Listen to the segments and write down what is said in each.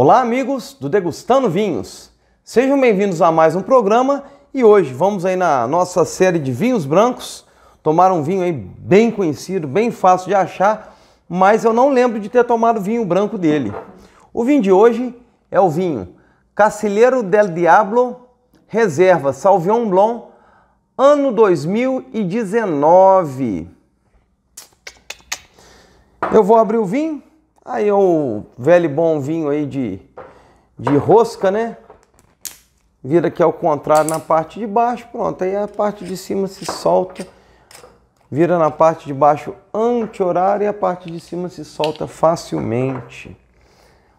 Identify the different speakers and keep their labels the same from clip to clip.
Speaker 1: Olá, amigos do Degustando Vinhos. Sejam bem-vindos a mais um programa e hoje vamos aí na nossa série de vinhos brancos tomar um vinho aí bem conhecido, bem fácil de achar, mas eu não lembro de ter tomado vinho branco dele. O vinho de hoje é o vinho Cacilheiro del Diablo Reserva Sauvignon Blanc ano 2019. Eu vou abrir o vinho Aí um é velho bom vinho aí de, de rosca, né? Vira aqui ao é contrário na parte de baixo, pronto. Aí a parte de cima se solta, vira na parte de baixo anti-horário e a parte de cima se solta facilmente.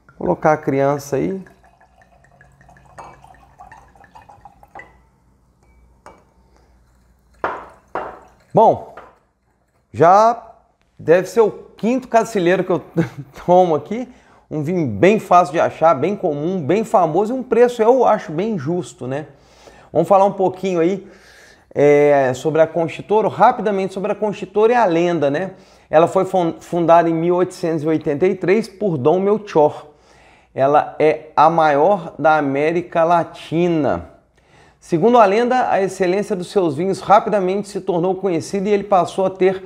Speaker 1: Vou colocar a criança aí. Bom, já Deve ser o quinto cacilheiro que eu tomo aqui. Um vinho bem fácil de achar, bem comum, bem famoso e um preço eu acho bem justo, né? Vamos falar um pouquinho aí é, sobre a Constitutoro, rapidamente sobre a Constitutoro e a lenda, né? Ela foi fundada em 1883 por Dom Melchor Ela é a maior da América Latina. Segundo a lenda, a excelência dos seus vinhos rapidamente se tornou conhecida e ele passou a ter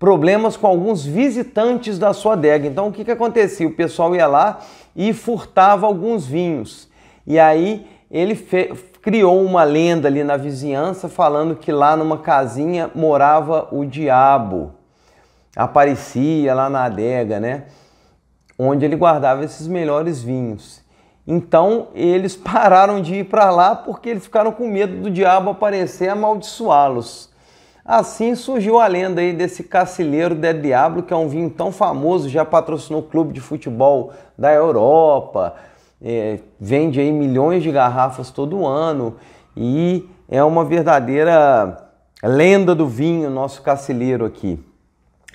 Speaker 1: problemas com alguns visitantes da sua adega. Então o que, que acontecia? O pessoal ia lá e furtava alguns vinhos. E aí ele criou uma lenda ali na vizinhança falando que lá numa casinha morava o diabo. Aparecia lá na adega, né? Onde ele guardava esses melhores vinhos. Então eles pararam de ir para lá porque eles ficaram com medo do diabo aparecer e amaldiçoá-los. Assim surgiu a lenda aí desse Cacileiro de Diablo, que é um vinho tão famoso, já patrocinou clube de futebol da Europa, é, vende aí milhões de garrafas todo ano e é uma verdadeira lenda do vinho, nosso Cacileiro aqui.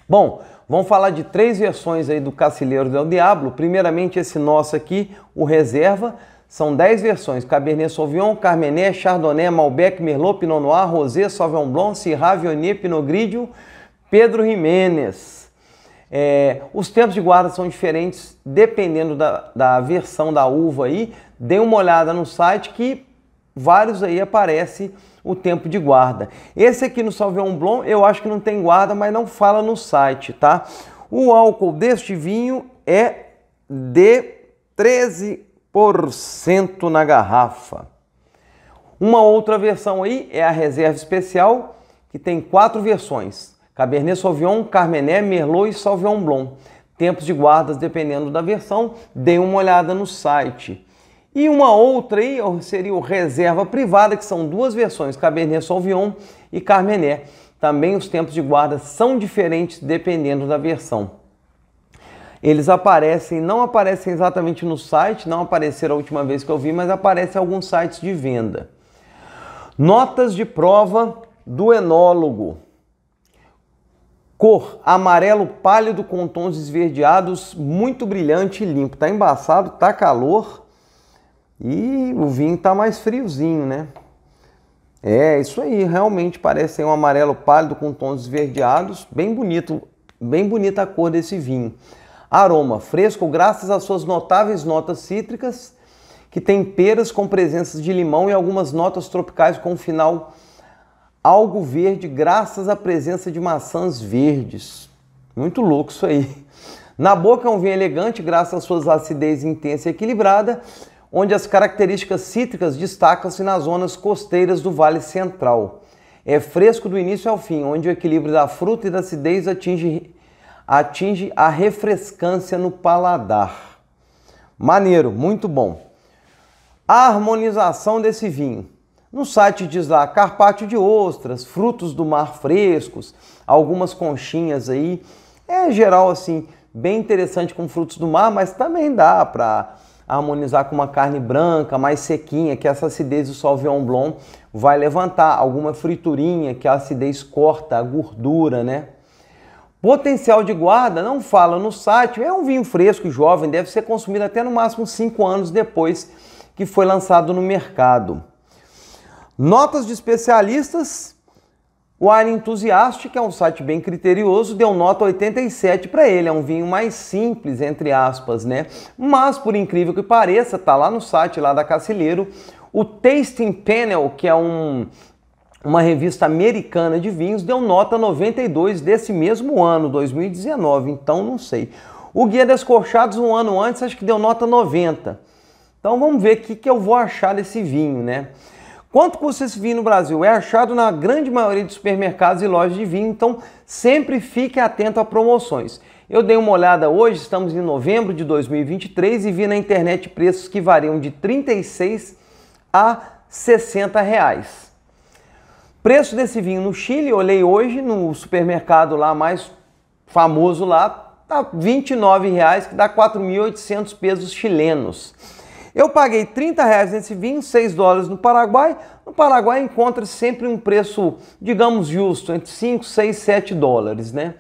Speaker 1: Bom, vamos falar de três versões aí do Cacileiro del Diablo. Primeiramente esse nosso aqui, o Reserva, são 10 versões: Cabernet Sauvignon, Carmenet, Chardonnay, Malbec, Merlot, Pinot Noir, Rosé, Sauvignon Blanc, Syrah, Viognier, Pinot Grigio, Pedro Jiménez. É, os tempos de guarda são diferentes dependendo da, da versão da uva aí. Dê uma olhada no site que vários aí aparece o tempo de guarda. Esse aqui no Sauvignon Blanc eu acho que não tem guarda, mas não fala no site, tá? O álcool deste vinho é de 13 cento na garrafa. Uma outra versão aí é a reserva especial, que tem quatro versões: Cabernet Sauvignon, Carmené, Merlot e Sauvignon Blanc. Tempos de guardas dependendo da versão, dê uma olhada no site. E uma outra aí seria o reserva privada, que são duas versões, Cabernet Sauvignon e Carmené. Também os tempos de guarda são diferentes dependendo da versão eles aparecem, não aparecem exatamente no site, não apareceram a última vez que eu vi, mas aparecem alguns sites de venda. Notas de prova do enólogo. Cor amarelo pálido com tons esverdeados, muito brilhante e limpo. Tá embaçado, tá calor e o vinho tá mais friozinho, né? É, isso aí, realmente parece um amarelo pálido com tons esverdeados, bem bonito, bem bonita a cor desse vinho. Aroma fresco graças às suas notáveis notas cítricas, que tem peras com presença de limão e algumas notas tropicais com final algo verde graças à presença de maçãs verdes. Muito louco isso aí. Na boca é um vinho elegante graças às suas acidez intensa e equilibrada, onde as características cítricas destacam-se nas zonas costeiras do Vale Central. É fresco do início ao fim, onde o equilíbrio da fruta e da acidez atinge atinge a refrescância no paladar. Maneiro, muito bom. A harmonização desse vinho. No site diz lá carpaccio de ostras, frutos do mar frescos, algumas conchinhas aí. É geral assim, bem interessante com frutos do mar, mas também dá para harmonizar com uma carne branca, mais sequinha, que essa acidez do Sauvignon Blanc vai levantar, alguma friturinha que a acidez corta a gordura, né? Potencial de guarda, não fala no site, é um vinho fresco, jovem, deve ser consumido até no máximo 5 anos depois que foi lançado no mercado. Notas de especialistas, o Wine Enthusiast, que é um site bem criterioso, deu nota 87 para ele, é um vinho mais simples, entre aspas, né? Mas, por incrível que pareça, tá lá no site lá da Cacilheiro, o Tasting Panel, que é um, uma revista americana de vinhos deu nota 92 desse mesmo ano, 2019, então não sei. O Guia Descorchados, um ano antes, acho que deu nota 90. Então vamos ver o que, que eu vou achar desse vinho, né? Quanto custa esse vinho no Brasil? É achado na grande maioria dos supermercados e lojas de vinho, então sempre fique atento a promoções. Eu dei uma olhada hoje, estamos em novembro de 2023 e vi na internet preços que variam de 36 a 60 reais. Preço desse vinho no Chile, olhei hoje no supermercado lá mais famoso lá, tá R$ 29,00, que dá 4.800 pesos chilenos. Eu paguei 30 reais nesse vinho, 6 dólares no Paraguai. No Paraguai encontra sempre um preço, digamos, justo, entre 5, 6, 7 dólares, né?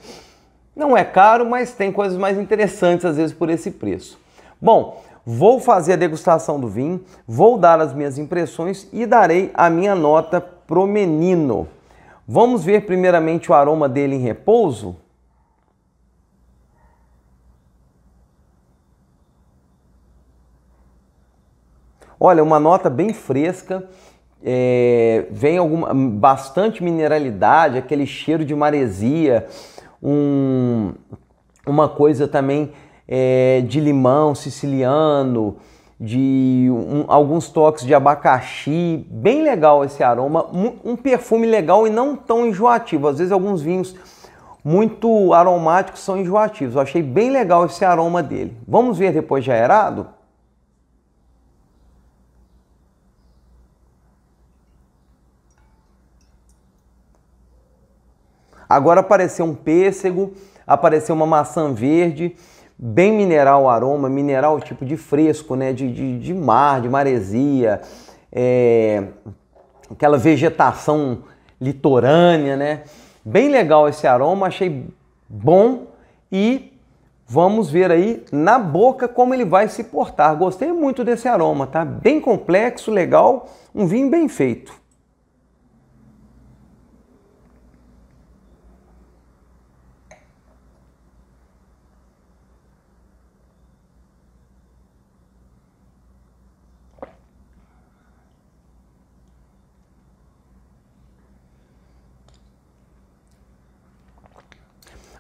Speaker 1: Não é caro, mas tem coisas mais interessantes às vezes por esse preço. Bom, vou fazer a degustação do vinho, vou dar as minhas impressões e darei a minha nota promenino. Vamos ver primeiramente o aroma dele em repouso? Olha, uma nota bem fresca, é, vem alguma, bastante mineralidade, aquele cheiro de maresia, um, uma coisa também é, de limão siciliano, de um, alguns toques de abacaxi, bem legal esse aroma, um perfume legal e não tão enjoativo. Às vezes alguns vinhos muito aromáticos são enjoativos. Eu achei bem legal esse aroma dele. Vamos ver depois de aerado? Agora apareceu um pêssego, apareceu uma maçã verde bem mineral o aroma, mineral tipo de fresco, né? De, de, de mar, de maresia, é, aquela vegetação litorânea, né? Bem legal esse aroma, achei bom e vamos ver aí na boca como ele vai se portar. Gostei muito desse aroma, tá? Bem complexo, legal, um vinho bem feito.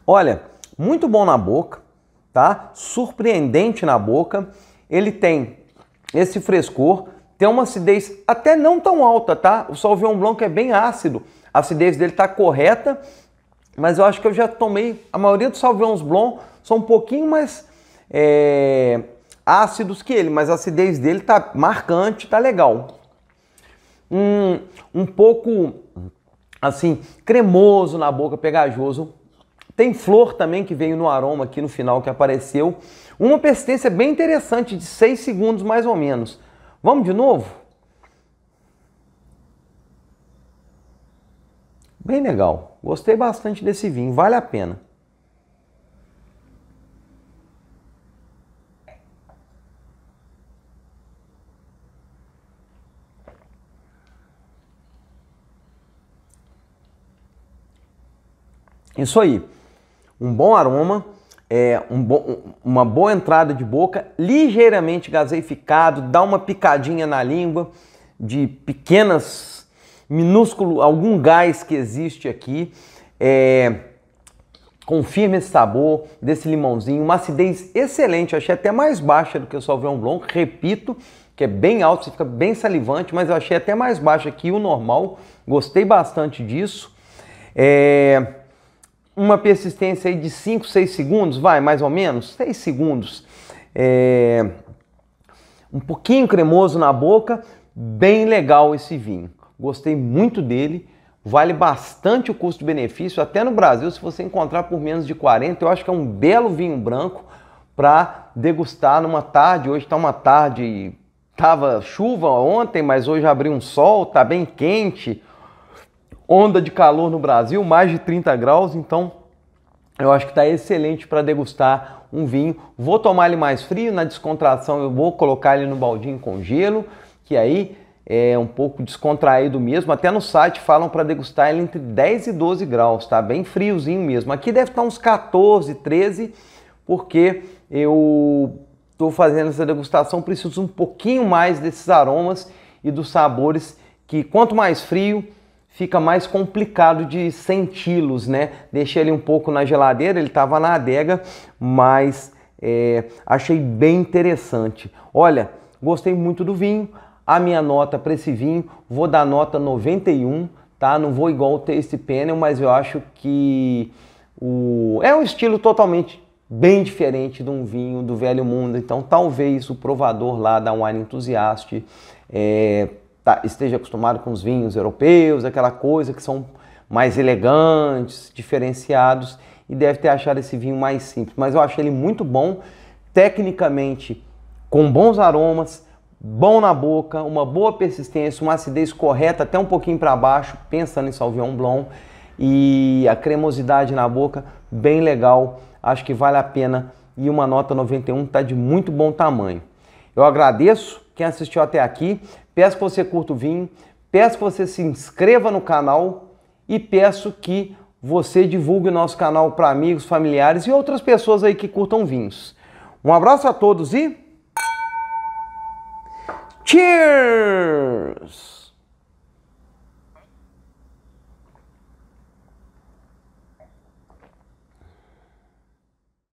Speaker 1: Olha, muito bom na boca, tá? Surpreendente na boca. Ele tem esse frescor, tem uma acidez até não tão alta, tá? O Sauvignon Blanc é bem ácido, a acidez dele tá correta, mas eu acho que eu já tomei, a maioria dos Sauvignons Blanc são um pouquinho mais é, ácidos que ele, mas a acidez dele tá marcante, tá legal. Um, um pouco, assim, cremoso na boca, pegajoso, tem flor também que veio no aroma aqui no final que apareceu. Uma persistência bem interessante, de 6 segundos mais ou menos. Vamos de novo? Bem legal. Gostei bastante desse vinho, vale a pena. Isso aí um bom aroma, é, um bo uma boa entrada de boca, ligeiramente gaseificado, dá uma picadinha na língua de pequenas, minúsculo, algum gás que existe aqui. É, confirma esse sabor desse limãozinho, uma acidez excelente, achei até mais baixa do que o Sauvignon Blanc, repito, que é bem alto, você fica bem salivante, mas eu achei até mais baixa que o normal, gostei bastante disso. É uma persistência aí de 5, 6 segundos, vai, mais ou menos, 6 segundos. É... Um pouquinho cremoso na boca, bem legal esse vinho. Gostei muito dele, vale bastante o custo-benefício, até no Brasil, se você encontrar por menos de 40, eu acho que é um belo vinho branco para degustar numa tarde. Hoje está uma tarde, tava chuva ontem, mas hoje abriu um sol, tá bem quente onda de calor no Brasil, mais de 30 graus, então eu acho que está excelente para degustar um vinho. Vou tomar ele mais frio, na descontração eu vou colocar ele no baldinho com gelo, que aí é um pouco descontraído mesmo. Até no site falam para degustar ele entre 10 e 12 graus, tá? Bem friozinho mesmo. Aqui deve estar tá uns 14, 13, porque eu estou fazendo essa degustação, preciso um pouquinho mais desses aromas e dos sabores que quanto mais frio, fica mais complicado de senti-los, né? Deixei ele um pouco na geladeira, ele estava na adega, mas é, achei bem interessante. Olha, gostei muito do vinho, a minha nota para esse vinho, vou dar nota 91, tá? Não vou igual o Taste Panel, mas eu acho que o... é um estilo totalmente bem diferente de um vinho do Velho Mundo, então talvez o provador lá da Wine Enthusiast é tá, esteja acostumado com os vinhos europeus, aquela coisa que são mais elegantes, diferenciados e deve ter achado esse vinho mais simples. Mas eu achei ele muito bom, tecnicamente com bons aromas, bom na boca, uma boa persistência, uma acidez correta até um pouquinho para baixo, pensando em Sauvignon Blanc e a cremosidade na boca bem legal, acho que vale a pena e uma nota 91 está de muito bom tamanho. Eu agradeço quem assistiu até aqui peço que você curta o vinho, peço que você se inscreva no canal e peço que você divulgue o nosso canal para amigos, familiares e outras pessoas aí que curtam vinhos. Um abraço a todos e Cheers!